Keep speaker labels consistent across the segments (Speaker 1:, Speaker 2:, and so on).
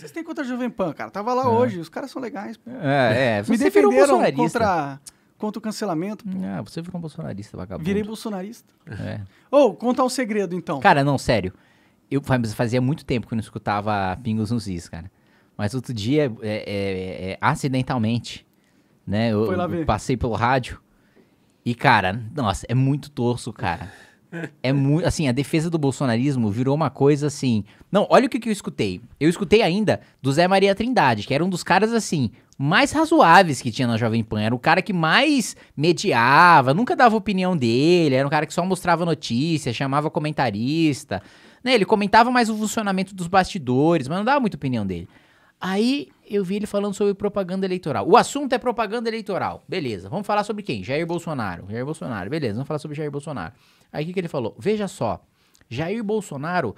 Speaker 1: Vocês têm contra a Jovem Pan, cara. Tava lá é. hoje, os caras são legais. Pô. É, é. Você Me defenderam contra, contra o cancelamento. Pô. Ah, você virou um bolsonarista, vagabundo. Virei bolsonarista. É. Ou, oh, contar um segredo, então. Cara, não, sério. Eu fazia muito tempo que eu não escutava Pingos nos Is, cara. Mas outro dia, é, é, é, é acidentalmente, né? Eu, eu passei pelo rádio. E, cara, nossa, é muito torso, cara é muito. Assim, a defesa do bolsonarismo virou uma coisa assim. Não, olha o que, que eu escutei. Eu escutei ainda do Zé Maria Trindade, que era um dos caras assim. Mais razoáveis que tinha na Jovem Pan. Era o cara que mais mediava, nunca dava opinião dele, era um cara que só mostrava notícia, chamava comentarista. Né? Ele comentava mais o funcionamento dos bastidores, mas não dava muita opinião dele. Aí eu vi ele falando sobre propaganda eleitoral. O assunto é propaganda eleitoral. Beleza. Vamos falar sobre quem? Jair Bolsonaro. Jair Bolsonaro. Beleza, vamos falar sobre Jair Bolsonaro. Aí o que, que ele falou? Veja só, Jair Bolsonaro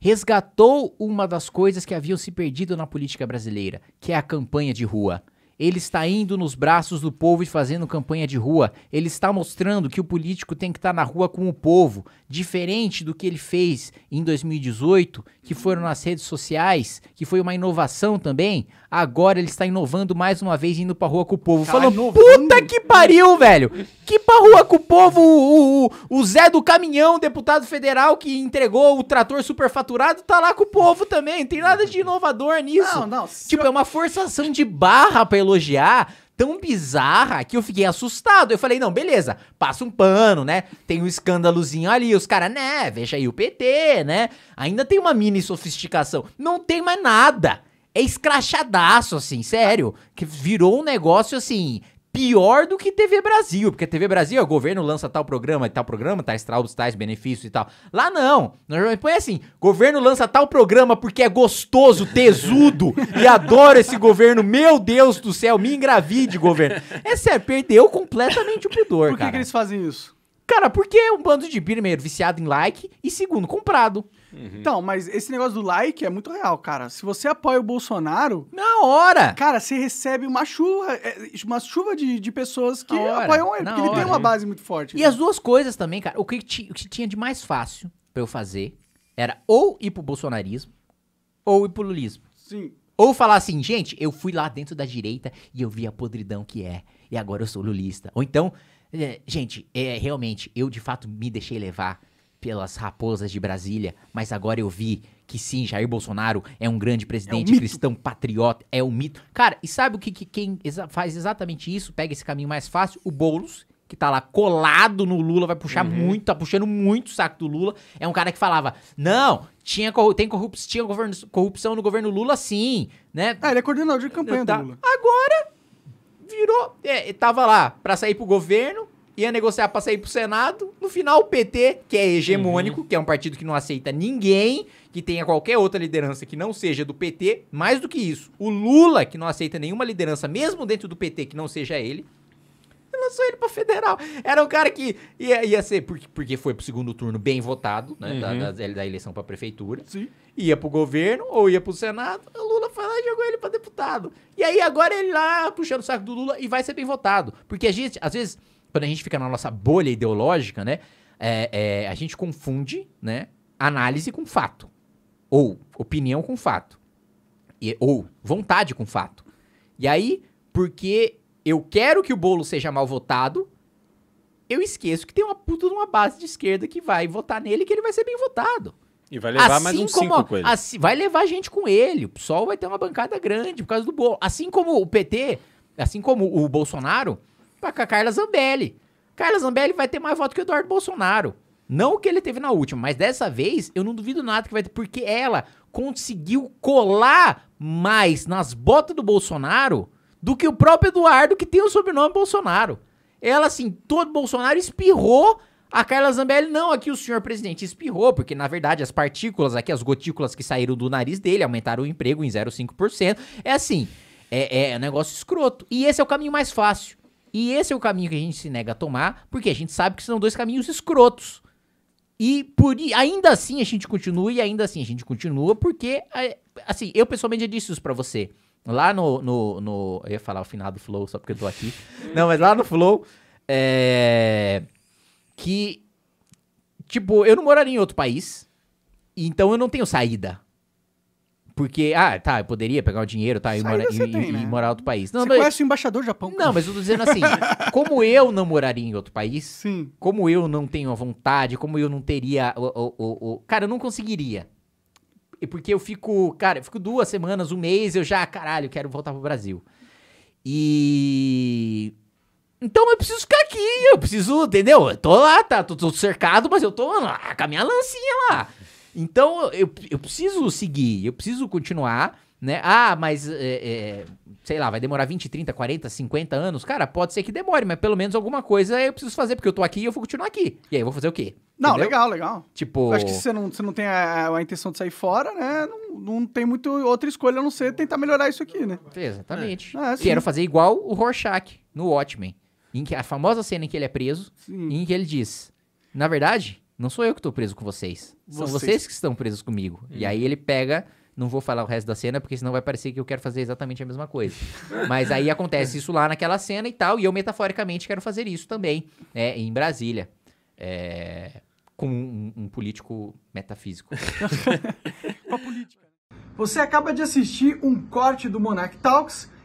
Speaker 1: resgatou uma das coisas que haviam se perdido na política brasileira, que é a campanha de rua. Ele está indo nos braços do povo e fazendo campanha de rua. Ele está mostrando que o político tem que estar na rua com o povo, diferente do que ele fez em 2018, que foram nas redes sociais, que foi uma inovação também. Agora ele está inovando mais uma vez indo pra rua com o povo. Tá Falando, puta que pariu, velho! Que pra rua com o povo o, o, o Zé do Caminhão, deputado federal que entregou o trator superfaturado, tá lá com o povo também. Não tem nada de inovador nisso. Não, não. Tipo, eu... é uma forçação de barra pelo elogiar tão bizarra que eu fiquei assustado. Eu falei, não, beleza, passa um pano, né? Tem um escândalozinho ali, os caras, né? Veja aí o PT, né? Ainda tem uma mini sofisticação. Não tem mais nada. É escrachadaço, assim, sério. Que virou um negócio assim pior do que TV Brasil, porque TV Brasil, o governo lança tal programa, tal programa, tais traumas, tais benefícios e tal. Lá não. Normalmente põe é assim: governo lança tal programa porque é gostoso, tesudo e adoro esse governo. Meu Deus do céu, me engravide, governo. É sério, perdeu completamente o pudor. Por que, cara. que eles fazem isso? Cara, porque é um bando de primeiro viciado em like e segundo comprado. Uhum. Então, mas esse negócio do like é muito real, cara. Se você apoia o Bolsonaro. Na hora! Cara, você recebe uma chuva, é, uma chuva de, de pessoas que apoiam ele, porque hora. ele tem uma base muito forte. E né? as duas coisas também, cara. O que, o que tinha de mais fácil pra eu fazer era ou ir pro bolsonarismo ou ir pro lulismo. Sim. Ou falar assim, gente, eu fui lá dentro da direita e eu vi a podridão que é, e agora eu sou lulista. Ou então, é, gente, é, realmente, eu de fato me deixei levar pelas raposas de Brasília, mas agora eu vi que sim, Jair Bolsonaro é um grande presidente é um cristão patriota, é um mito. Cara, e sabe o que, que quem exa faz exatamente isso, pega esse caminho mais fácil? O Boulos, que tá lá colado no Lula, vai puxar uhum. muito, tá puxando muito o saco do Lula. É um cara que falava: não, tinha, corru tem corrup tinha governo, corrupção no governo Lula, sim, né? Ah, ele é coordenador de campanha tá. do Lula. Agora virou. É, tava lá pra sair pro governo, ia negociar pra sair pro Senado. No final, o PT, que é hegemônico, uhum. que é um partido que não aceita ninguém, que tenha qualquer outra liderança que não seja do PT. Mais do que isso, o Lula, que não aceita nenhuma liderança, mesmo dentro do PT, que não seja ele. Lançou ele pra federal. Era um cara que ia, ia ser, porque, porque foi pro segundo turno bem votado, né? Uhum. Da, da, da eleição pra prefeitura. Sim ia pro governo ou ia pro Senado, o Lula foi lá e jogou ele pra deputado. E aí agora ele lá puxando o saco do Lula e vai ser bem votado. Porque a gente, às vezes, quando a gente fica na nossa bolha ideológica, né? É, é, a gente confunde né, análise com fato. Ou opinião com fato. E, ou vontade com fato. E aí, porque eu quero que o bolo seja mal votado, eu esqueço que tem uma puta de uma base de esquerda que vai votar nele que ele vai ser bem votado. E vai levar assim mais um como, cinco com ele. Assim, vai levar gente com ele. O PSOL vai ter uma bancada grande por causa do bolo. Assim como o PT, assim como o Bolsonaro, com a Carla Zambelli. Carla Zambelli vai ter mais voto que o Eduardo Bolsonaro. Não o que ele teve na última, mas dessa vez eu não duvido nada que vai ter, porque ela conseguiu colar mais nas botas do Bolsonaro do que o próprio Eduardo, que tem o sobrenome Bolsonaro. Ela, assim, todo Bolsonaro espirrou a Carla Zambelli, não, aqui o senhor presidente espirrou, porque na verdade as partículas aqui, as gotículas que saíram do nariz dele aumentaram o emprego em 0,5%. É assim, é, é um negócio escroto. E esse é o caminho mais fácil. E esse é o caminho que a gente se nega a tomar, porque a gente sabe que são dois caminhos escrotos. E por ainda assim a gente continua e ainda assim a gente continua porque assim, eu pessoalmente já disse isso para você. Lá no, no, no, eu ia falar o final do Flow só porque eu tô aqui. Não, mas lá no Flow é que tipo, eu não moraria em outro país. Então eu não tenho saída. Porque, ah, tá, eu poderia pegar o dinheiro, tá, e, mora, e, tem, e, né? e morar em outro país. Não, você conhece o embaixador do Japão. Não, mas eu tô dizendo assim, como eu não moraria em outro país, Sim. como eu não tenho a vontade, como eu não teria o, o, o, o... Cara, eu não conseguiria. Porque eu fico, cara, eu fico duas semanas, um mês, eu já, caralho, quero voltar pro Brasil. E... Então eu preciso ficar aqui, eu preciso, entendeu? Eu tô lá, tá, tô, tô cercado, mas eu tô lá, com a minha lancinha lá. Então, eu, eu preciso seguir, eu preciso continuar, né? Ah, mas, é, é, sei lá, vai demorar 20, 30, 40, 50 anos? Cara, pode ser que demore, mas pelo menos alguma coisa eu preciso fazer, porque eu tô aqui e eu vou continuar aqui. E aí, eu vou fazer o quê? Não, Entendeu? legal, legal. Tipo... Eu acho que se você não, você não tem a, a intenção de sair fora, né? Não, não tem muito outra escolha a não ser tentar melhorar isso aqui, né? Exatamente. É. é Quero fazer igual o Rorschach no Watchmen. Em que a famosa cena em que ele é preso, Sim. em que ele diz: Na verdade, não sou eu que tô preso com vocês. vocês. São vocês que estão presos comigo. Hum. E aí ele pega. Não vou falar o resto da cena, porque senão vai parecer que eu quero fazer exatamente a mesma coisa. Mas aí acontece isso lá naquela cena e tal, e eu metaforicamente quero fazer isso também, é em Brasília. É, com um, um, político metafísico. com a política. Você acaba de assistir um corte do Monarch Talks